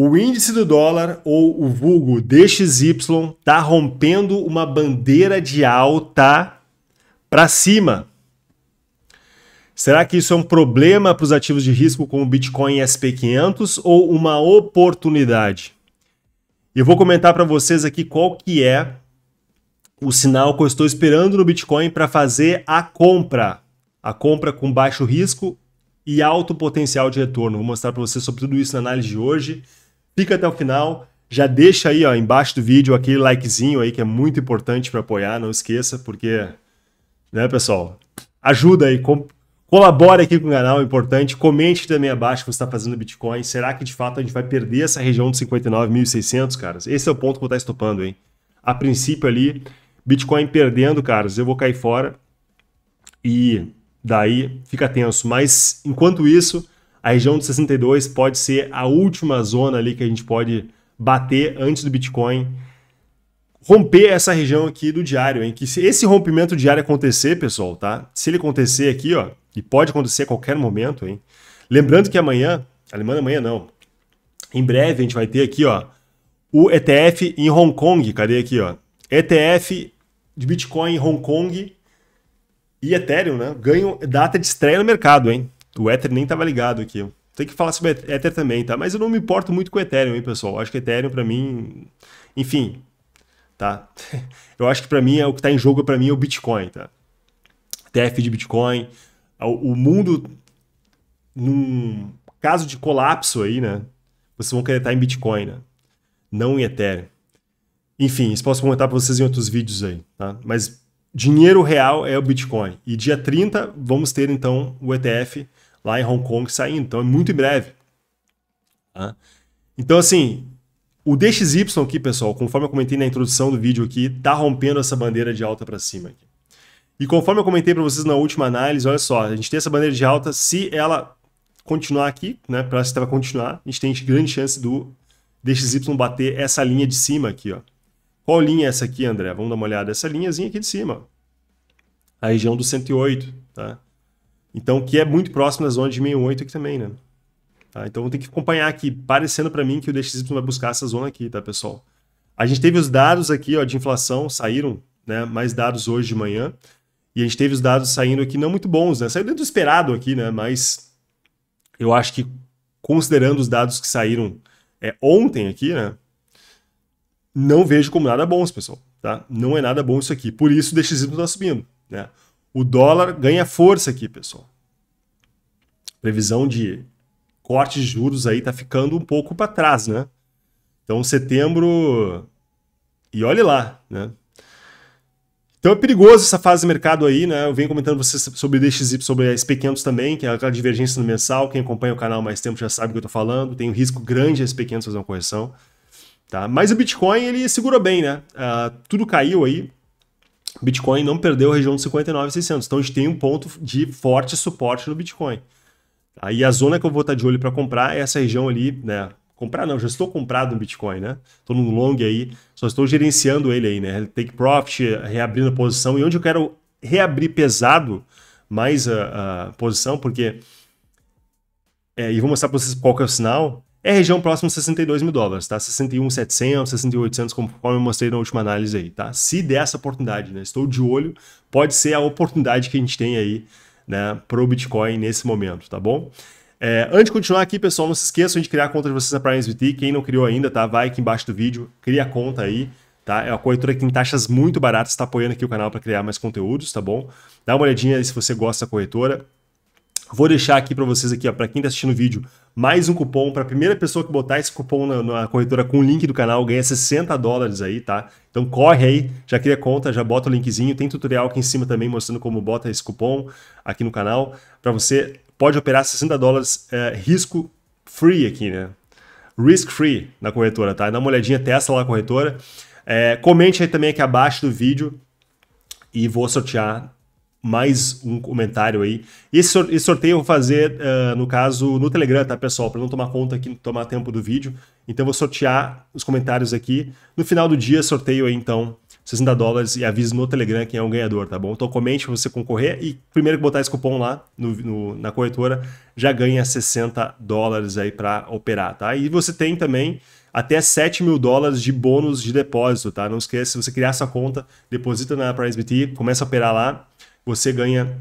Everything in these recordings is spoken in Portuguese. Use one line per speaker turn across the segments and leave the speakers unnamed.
O índice do dólar, ou o vulgo DXY, está rompendo uma bandeira de alta para cima. Será que isso é um problema para os ativos de risco como o Bitcoin SP500 ou uma oportunidade? Eu vou comentar para vocês aqui qual que é o sinal que eu estou esperando no Bitcoin para fazer a compra. A compra com baixo risco e alto potencial de retorno. Vou mostrar para vocês sobre tudo isso na análise de hoje. Fica até o final. Já deixa aí ó, embaixo do vídeo aquele likezinho aí que é muito importante para apoiar, não esqueça, porque, né, pessoal, ajuda aí, colabore aqui com o canal, é importante. Comente também abaixo que você está fazendo Bitcoin. Será que de fato a gente vai perder essa região dos 59.600, caras? Esse é o ponto que eu estou estopando, hein? A princípio ali, Bitcoin perdendo, caras, eu vou cair fora e daí fica tenso. Mas enquanto isso a região de 62 pode ser a última zona ali que a gente pode bater antes do Bitcoin romper essa região aqui do diário, em que se esse rompimento diário acontecer, pessoal, tá? Se ele acontecer aqui, ó, e pode acontecer a qualquer momento, hein? Lembrando que amanhã, alemã amanhã não. Em breve a gente vai ter aqui, ó, o ETF em Hong Kong, cadê aqui, ó? ETF de Bitcoin em Hong Kong e Ethereum, né? Ganham data de estreia no mercado, hein? O Ether nem tava ligado aqui. Tem que falar sobre Ether também, tá? Mas eu não me importo muito com Ethereum, hein, pessoal? Acho que Ethereum, para mim. Enfim, tá? Eu acho que para mim é o que tá em jogo para mim é o Bitcoin, tá? TF de Bitcoin, o mundo num caso de colapso aí, né? Vocês vão querer estar tá em Bitcoin, né? Não em Ethereum. Enfim, isso posso comentar para vocês em outros vídeos aí, tá? Mas dinheiro real é o Bitcoin. E dia 30 vamos ter então o ETF lá em Hong Kong saindo. Então é muito em breve. Tá? Então, assim, o DXY aqui, pessoal, conforme eu comentei na introdução do vídeo aqui, tá rompendo essa bandeira de alta para cima aqui. E conforme eu comentei para vocês na última análise, olha só, a gente tem essa bandeira de alta, se ela continuar aqui, né, para se ela continuar, a gente tem grande chance do DXY bater essa linha de cima aqui, ó. Qual linha é essa aqui, André? Vamos dar uma olhada. Essa linhazinha aqui de cima, a região do 108, tá? Então, que é muito próximo da zona de 68 aqui também, né? Tá? Então, tem que acompanhar aqui, parecendo para mim que o DXY vai buscar essa zona aqui, tá, pessoal? A gente teve os dados aqui ó, de inflação, saíram né, mais dados hoje de manhã. E a gente teve os dados saindo aqui não muito bons, né? Saiu dentro do esperado aqui, né? Mas eu acho que considerando os dados que saíram é, ontem aqui, né? Não vejo como nada bons, pessoal, tá? Não é nada bom isso aqui. Por isso o DXY está subindo, né? o dólar ganha força aqui, pessoal. Previsão de corte de juros aí tá ficando um pouco para trás, né? Então, setembro. E olhe lá, né? Então é perigoso essa fase do mercado aí, né? Eu venho comentando vocês sobre o DXY, sobre a SP500 também, que é aquela divergência no mensal. Quem acompanha o canal mais tempo já sabe o que eu tô falando. Tem um risco grande a SP500 fazer uma correção. Tá? Mas o Bitcoin, ele segurou bem, né? Uh, tudo caiu aí. Bitcoin não perdeu a região de 59,600. Então a gente tem um ponto de forte suporte no Bitcoin. Aí a zona que eu vou estar de olho para comprar é essa região ali, né? Comprar não, já estou comprado no Bitcoin, né? Estou no long aí, só estou gerenciando ele aí, né? Take profit, reabrindo a posição. E onde eu quero reabrir pesado mais a, a posição, porque. É, e vou mostrar para vocês qual que é o sinal. É região próxima a 62 mil dólares, tá? 61,700, 6800, conforme eu mostrei na última análise aí, tá? Se der essa oportunidade, né? Estou de olho, pode ser a oportunidade que a gente tem aí, né? Pro Bitcoin nesse momento, tá bom? É, antes de continuar aqui, pessoal, não se esqueçam de criar a conta de vocês na Prime Quem não criou ainda, tá? Vai aqui embaixo do vídeo, cria a conta aí, tá? É uma corretora que tem taxas muito baratas, está apoiando aqui o canal para criar mais conteúdos, tá bom? Dá uma olhadinha aí se você gosta da corretora. Vou deixar aqui para vocês aqui, ó, para quem está assistindo o vídeo, mais um cupom para a primeira pessoa que botar esse cupom na, na, corretora com o link do canal ganha 60 dólares aí, tá? Então corre aí, já cria conta, já bota o linkzinho, tem tutorial aqui em cima também mostrando como bota esse cupom aqui no canal para você pode operar 60 dólares é, risco free aqui, né? Risk free na corretora, tá? Dá uma olhadinha, testa lá a corretora. É, comente aí também aqui abaixo do vídeo e vou sortear mais um comentário aí. Esse, sorteio eu vou fazer, uh, no caso, no Telegram, tá, pessoal? Para não tomar conta aqui, não tomar tempo do vídeo. Então, eu vou sortear os comentários aqui. No final do dia, sorteio aí, então, 60 dólares e avise no Telegram quem é o ganhador, tá bom? Então, comente para você concorrer e primeiro que botar esse cupom lá no, no, na corretora, já ganha 60 dólares aí para operar, tá? E você tem também até 7 mil dólares de bônus de depósito, tá? Não esqueça, se você criar essa conta, deposita na PriceBT, começa a operar lá você ganha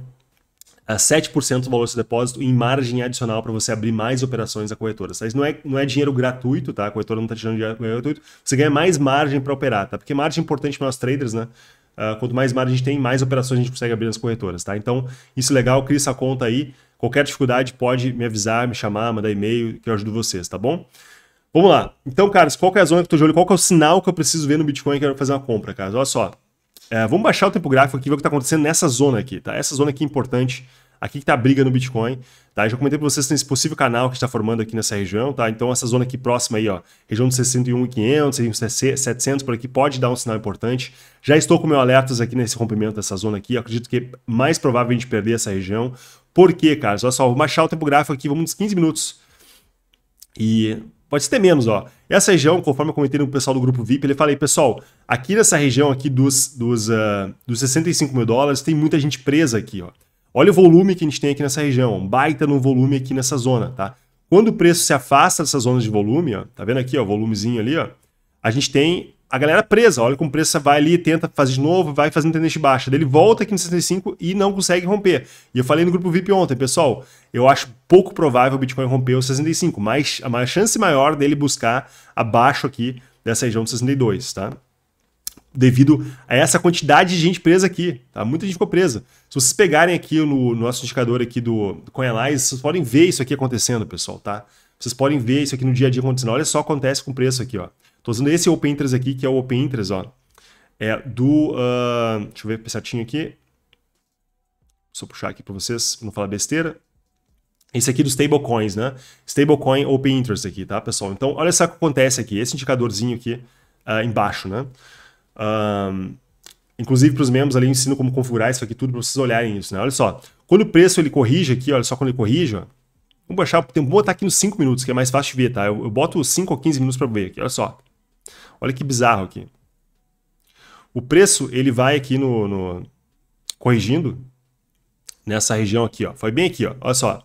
a ah, 7% do valor do seu depósito em margem adicional para você abrir mais operações da corretora. Isso não é, não é dinheiro gratuito, tá? A corretora não está tirando dinheiro gratuito. Você ganha mais margem para operar, tá? Porque margem é importante para nós traders, né? Uh, quanto mais margem a gente tem, mais operações a gente consegue abrir nas corretoras, tá? Então, isso é legal, cria essa conta aí. Qualquer dificuldade pode me avisar, me chamar, mandar e-mail, que eu ajudo vocês, tá bom? Vamos lá. Então, caras, qual é a zona que eu tô de olho? Qual é o sinal que eu preciso ver no Bitcoin que eu quero fazer uma compra, cara? Olha só, é, vamos baixar o tempo gráfico aqui e ver o que está acontecendo nessa zona aqui, tá? Essa zona aqui é importante, aqui que está a briga no Bitcoin, tá? Eu já comentei para vocês tem esse possível canal que está formando aqui nessa região, tá? Então essa zona aqui próxima aí, ó, região dos 61.500, 700 por aqui, pode dar um sinal importante. Já estou com meu alertas aqui nesse rompimento dessa zona aqui, Eu acredito que é mais provável a gente perder essa região. Por quê, cara? Olha só, vou baixar o tempo gráfico aqui, vamos uns 15 minutos. E Pode ser menos, ó. Essa região, conforme eu comentei no pessoal do grupo VIP, ele aí, pessoal, aqui nessa região aqui dos, dos, uh, dos 65 mil dólares, tem muita gente presa aqui, ó. Olha o volume que a gente tem aqui nessa região, um baita no volume aqui nessa zona, tá? Quando o preço se afasta dessas zonas de volume, ó, tá vendo aqui, ó, volumezinho ali, ó, a gente tem a galera é presa, olha como o preço vai ali, tenta, fazer de novo, vai fazendo tendência baixa. ele volta aqui no 65 e não consegue romper. E eu falei no grupo VIP ontem, pessoal, eu acho pouco provável o Bitcoin romper o 65, mas a chance maior dele buscar abaixo aqui dessa região do 62, tá? Devido a essa quantidade de gente presa aqui, tá? Muita gente ficou presa. Se vocês pegarem aqui no, nosso indicador aqui do, do vocês podem ver isso aqui acontecendo, pessoal, tá? Vocês podem ver isso aqui no dia a dia acontecendo. Olha só o que acontece com o preço aqui, ó. Estou usando esse Open Interest aqui, que é o Open Interest, ó. É do... Uh, deixa eu ver certinho aqui. Só puxar aqui para vocês, não falar besteira. Esse aqui dos stablecoins, né? Stablecoin Open Interest aqui, tá, pessoal? Então, olha só o que acontece aqui. Esse indicadorzinho aqui uh, embaixo, né? Ah, inclusive, para os membros ali, eu ensino como configurar isso aqui tudo para vocês olharem isso, né? Olha só. Quando o preço ele corrige aqui, olha só quando ele corrige, ó. Vamos baixar, vou botar aqui nos 5 minutos, que é mais fácil de ver, tá? Eu, eu boto 5 ou 15 minutos para ver aqui, olha só. Olha que bizarro aqui. O preço ele vai aqui no, no corrigindo nessa região aqui, ó. Foi bem aqui, ó. Olha só.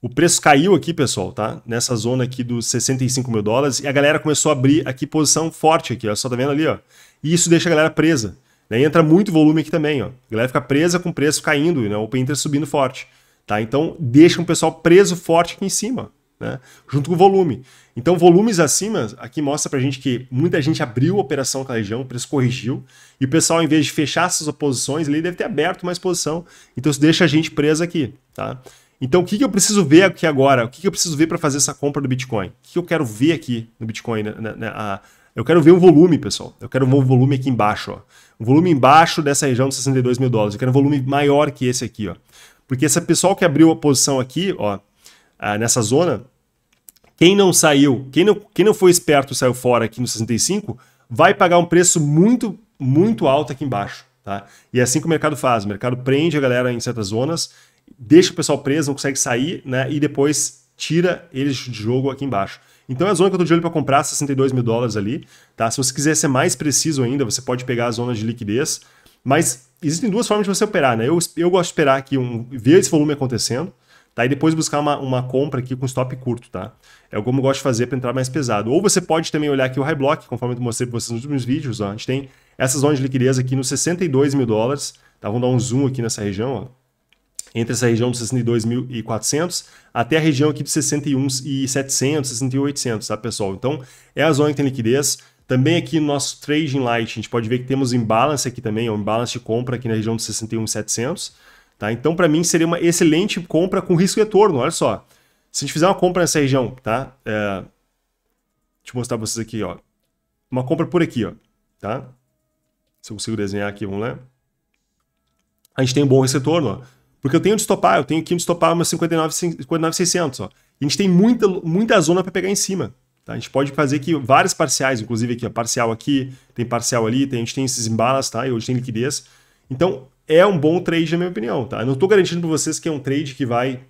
O preço caiu aqui, pessoal, tá? Nessa zona aqui dos 65 mil dólares. E a galera começou a abrir aqui posição forte aqui, ó. Só tá vendo ali, ó. E isso deixa a galera presa. Daí entra muito volume aqui também, ó. A galera fica presa com o preço caindo, né? O Open subindo forte, tá? Então, deixa um pessoal preso forte aqui em cima né? junto com o volume. Então, volumes acima, aqui mostra para gente que muita gente abriu operação a região, o preço corrigiu, e o pessoal, em vez de fechar essas posições, ele deve ter aberto mais posição, então isso deixa a gente preso aqui. Tá? Então, o que, que eu preciso ver aqui agora? O que, que eu preciso ver para fazer essa compra do Bitcoin? O que, que eu quero ver aqui no Bitcoin? Né, né, né, eu quero ver o volume, pessoal. Eu quero ver o volume aqui embaixo. Ó. Um volume embaixo dessa região de 62 mil dólares. Eu quero um volume maior que esse aqui. Ó. Porque esse pessoal que abriu a posição aqui, ó, ah, nessa zona, quem não saiu, quem não, quem não foi esperto e saiu fora aqui no 65, vai pagar um preço muito, muito alto aqui embaixo. Tá? E é assim que o mercado faz. O mercado prende a galera em certas zonas, deixa o pessoal preso, não consegue sair, né? E depois tira eles de jogo aqui embaixo. Então é a zona que eu tô de olho para comprar, 62 mil dólares ali, tá? Se você quiser ser mais preciso ainda, você pode pegar a zona de liquidez. Mas existem duas formas de você operar, né? Eu, eu gosto de esperar aqui um, ver esse volume acontecendo, Tá? E depois buscar uma, uma compra aqui com stop curto, tá? É como eu gosto de fazer para entrar mais pesado. Ou você pode também olhar aqui o high block, conforme eu mostrei para vocês nos últimos vídeos. Ó. A gente tem essa zona de liquidez aqui nos 62 mil dólares. Tá? Vamos dar um zoom aqui nessa região. Ó. Entre essa região dos 62.400 até a região aqui de 61.700, 61.800, tá, pessoal? Então, é a zona que tem liquidez. Também aqui no nosso Trading Light, a gente pode ver que temos imbalance aqui também, um imbalance de compra aqui na região dos 61.700 Tá? Então, para mim, seria uma excelente compra com risco retorno. Olha só. Se a gente fizer uma compra nessa região, tá? É... Deixa eu mostrar para vocês aqui, ó. Uma compra por aqui, ó. Tá? Se eu consigo desenhar aqui, vamos lá. A gente tem um bom retorno, ó. Porque eu tenho de estopar, eu tenho que estopar meus 59,600, 59, ó. E a gente tem muita, muita zona para pegar em cima. Tá? A gente pode fazer aqui várias parciais, inclusive aqui, ó, parcial aqui, tem parcial ali, tem, a gente tem esses embalas, tá? E hoje tem liquidez. Então, é um bom trade, na minha opinião, tá? Eu não estou garantindo para vocês que é um trade que vai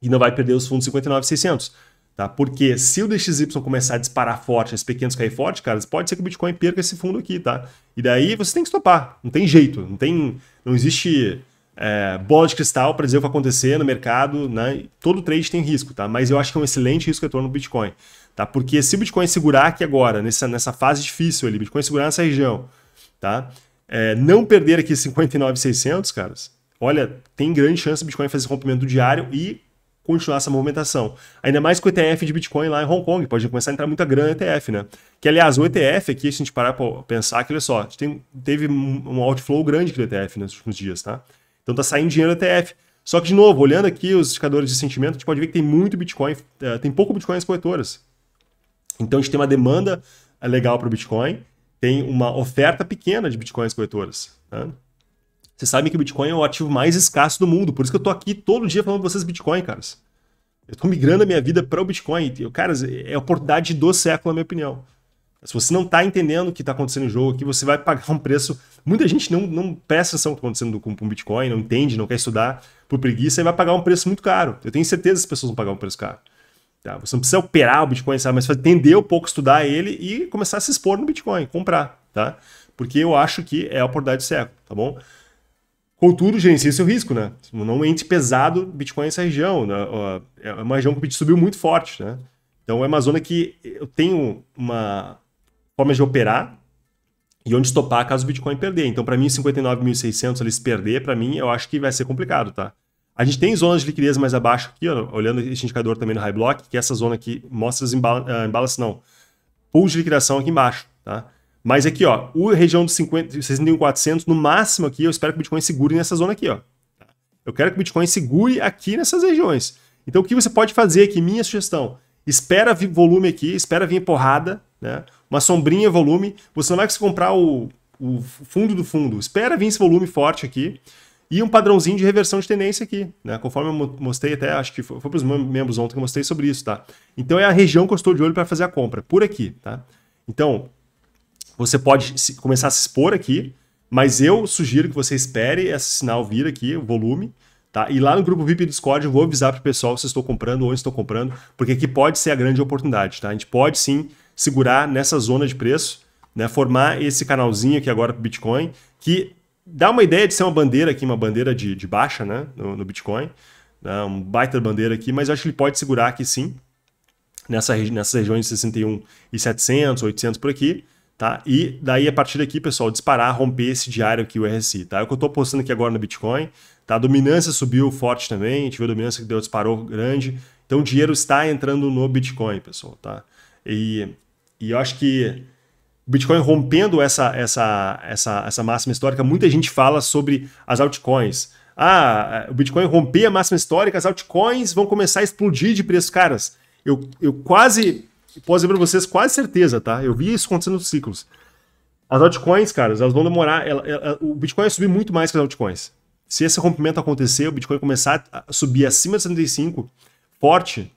e não vai perder os fundos 59,600, tá? Porque se o DXY começar a disparar forte, as pequenos cair forte, cara, pode ser que o Bitcoin perca esse fundo aqui, tá? E daí você tem que estopar, não tem jeito, não tem, não existe é, bola de cristal para dizer o que vai acontecer no mercado, né? Todo trade tem risco, tá? Mas eu acho que é um excelente risco retorno no Bitcoin, tá? Porque se o Bitcoin segurar aqui agora, nessa, nessa fase difícil ali, Bitcoin segurar nessa região, tá? é, não perder aqui 59,600, caras, olha, tem grande chance do Bitcoin fazer esse rompimento diário e continuar essa movimentação. Ainda mais com o ETF de Bitcoin lá em Hong Kong, pode começar a entrar muita grana no ETF, né? Que, aliás, o ETF aqui, se a gente parar para pensar, que olha só, tem, teve um outflow grande do ETF nos últimos dias, tá? Então tá saindo dinheiro do ETF. Só que, de novo, olhando aqui os indicadores de sentimento, a gente pode ver que tem muito Bitcoin, é, tem pouco Bitcoin nas corretoras. Então a gente tem uma demanda legal para o Bitcoin, tem uma oferta pequena de bitcoins corretoras. Né? Tá? Vocês sabem que o Bitcoin é o ativo mais escasso do mundo, por isso que eu tô aqui todo dia falando pra vocês Bitcoin, caras. Eu tô migrando a minha vida para o Bitcoin. caras, é a oportunidade do século, na minha opinião. Se você não tá entendendo o que tá acontecendo no jogo aqui, você vai pagar um preço. Muita gente não, não presta atenção no que tá acontecendo com o Bitcoin, não entende, não quer estudar por preguiça e vai pagar um preço muito caro. Eu tenho certeza que as pessoas vão pagar um preço caro. Tá? Você não precisa operar o Bitcoin, sabe? mas entender um pouco, estudar ele e começar a se expor no Bitcoin, comprar, tá? Porque eu acho que é a oportunidade do século, tá bom? Contudo, gerencie seu risco, né? Não ente pesado Bitcoin nessa região. Né? É uma região que o Bitcoin subiu muito forte, né? Então é uma zona que eu tenho uma forma de operar e onde estopar caso o Bitcoin perder. Então, para mim, 59.600 eles perder, para mim, eu acho que vai ser complicado, tá? A gente tem zonas de liquidez mais abaixo aqui, ó, olhando esse indicador também no High Block, que é essa zona aqui mostra as ah, embalas, não, pools de liquidação aqui embaixo, tá? Mas aqui, ó, o região dos 61.400, no máximo aqui, eu espero que o Bitcoin segure nessa zona aqui, ó. Tá? Eu quero que o Bitcoin segure aqui nessas regiões. Então, o que você pode fazer aqui, minha sugestão, espera vir volume aqui, espera vir porrada, né? Uma sombrinha volume, você não vai conseguir comprar o, o fundo do fundo. Espera vir esse volume forte aqui. E um padrãozinho de reversão de tendência aqui, né? Conforme eu mostrei até, acho que foi, foi para os membros ontem que eu mostrei sobre isso, tá? Então é a região que eu estou de olho para fazer a compra, por aqui, tá? Então, você pode se, começar a se expor aqui, mas eu sugiro que você espere esse sinal vir aqui, o volume, tá? E lá no grupo VIP do Discord eu vou avisar para o pessoal se estou comprando ou estou comprando, porque aqui pode ser a grande oportunidade, tá? A gente pode sim segurar nessa zona de preço, né? Formar esse canalzinho aqui agora para Bitcoin, que dá uma ideia de ser uma bandeira aqui, uma bandeira de, de baixa né, no, no Bitcoin. Né, um baita bandeira aqui, mas eu acho que ele pode segurar aqui sim, nessa, nessas regiões de 61 e 700, 800 por aqui. Tá? E daí, a partir daqui, pessoal, disparar, romper esse diário aqui, o RSI. Tá? É o que eu estou postando aqui agora no Bitcoin. Tá? A dominância subiu forte também, viu a dominância que deu, disparou grande. Então, o dinheiro está entrando no Bitcoin, pessoal. Tá? E, e eu acho que o Bitcoin rompendo essa, essa, essa, essa máxima histórica, muita gente fala sobre as altcoins. Ah, o Bitcoin romper a máxima histórica, as altcoins vão começar a explodir de preços caras. Eu, eu quase, posso dizer para vocês, quase certeza, tá? Eu vi isso acontecendo nos ciclos. As altcoins, caras, elas vão demorar. Ela, ela, o Bitcoin vai subir muito mais que as altcoins. Se esse rompimento acontecer, o Bitcoin começar a subir acima de 75, forte,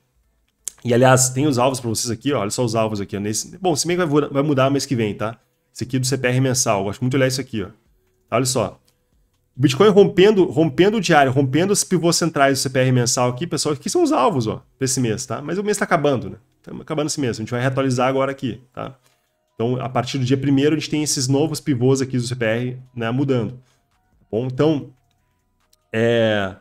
e aliás, tem os alvos para vocês aqui, ó, olha só os alvos aqui. Ó, nesse... Bom, se bem que vai, mudar mês que vem, tá? Esse aqui é do CPR mensal, eu gosto muito de olhar isso aqui. Ó. Olha só. Bitcoin rompendo, rompendo o diário, rompendo os pivôs centrais do CPR mensal aqui, pessoal. Aqui são os alvos ó, desse mês, tá? Mas o mês está acabando, né? Tá acabando esse mês. A gente vai reatualizar agora aqui, tá? Então, a partir do dia 1 a gente tem esses novos pivôs aqui do CPR né, mudando. Tá bom, então, é...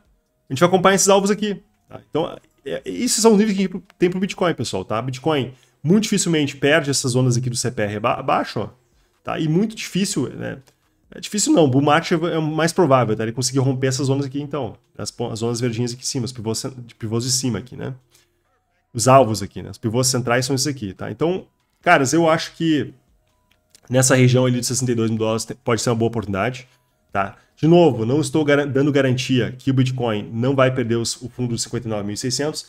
a gente vai acompanhar esses alvos aqui. Tá? Então, é, esses são os níveis que tem para o Bitcoin, pessoal, tá? Bitcoin muito dificilmente perde essas zonas aqui do CPR abaixo, ó, tá? E muito difícil, né? É difícil não, o bull é mais provável, tá? Ele conseguir romper essas zonas aqui então, as, as zonas verdinhas aqui em cima, os pivôs, pivôs de cima aqui, né? Os alvos aqui, né? Os pivôs centrais são esses aqui, tá? Então, caras, eu acho que nessa região ali de 62 mil dólares pode ser uma boa oportunidade. Tá? De novo, não estou gar dando garantia que o Bitcoin não vai perder os, o fundo dos 59.600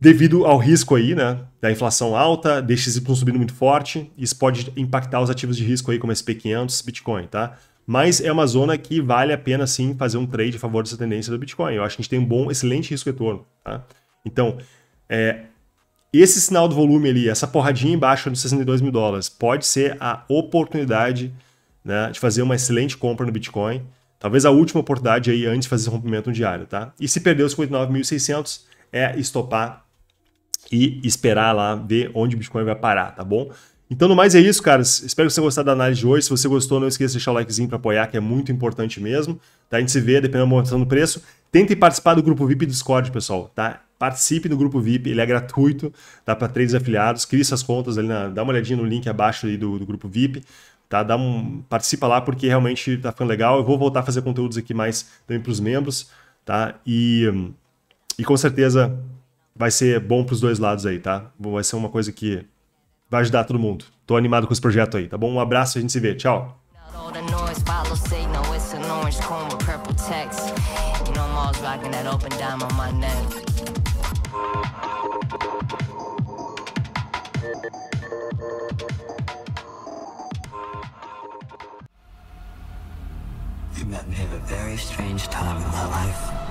devido ao risco aí, né, da inflação alta, DXY subindo muito forte, isso pode impactar os ativos de risco aí como SP500, Bitcoin, tá? Mas é uma zona que vale a pena sim fazer um trade a favor dessa tendência do Bitcoin. Eu acho que a gente tem um bom, excelente risco retorno, tá? Então, é, esse sinal do volume ali, essa porradinha embaixo dos 62 mil dólares, pode ser a oportunidade né, de fazer uma excelente compra no Bitcoin. Talvez a última oportunidade aí antes de fazer esse rompimento diário, tá? E se perder os 59.600 é estopar e esperar lá ver onde o Bitcoin vai parar, tá bom? Então, no mais é isso, caras. Espero que você tenha gostado da análise de hoje. Se você gostou, não esqueça de deixar o likezinho para apoiar, que é muito importante mesmo. Tá? A gente se vê, dependendo da montação do preço. Tentem participar do grupo VIP do Discord, pessoal, tá? Participe do grupo VIP, ele é gratuito, tá? Para três afiliados, crie suas contas ali, na, dá uma olhadinha no link abaixo aí do, do grupo VIP tá? Dá um, participa lá porque realmente tá ficando legal. Eu vou voltar a fazer conteúdos aqui mais também para os membros, tá? E, e com certeza vai ser bom para os dois lados aí, tá? Vai ser uma coisa que vai ajudar todo mundo. Tô animado com esse projeto aí, tá bom? Um abraço, a gente se vê. Tchau. met me at a very strange time in my life.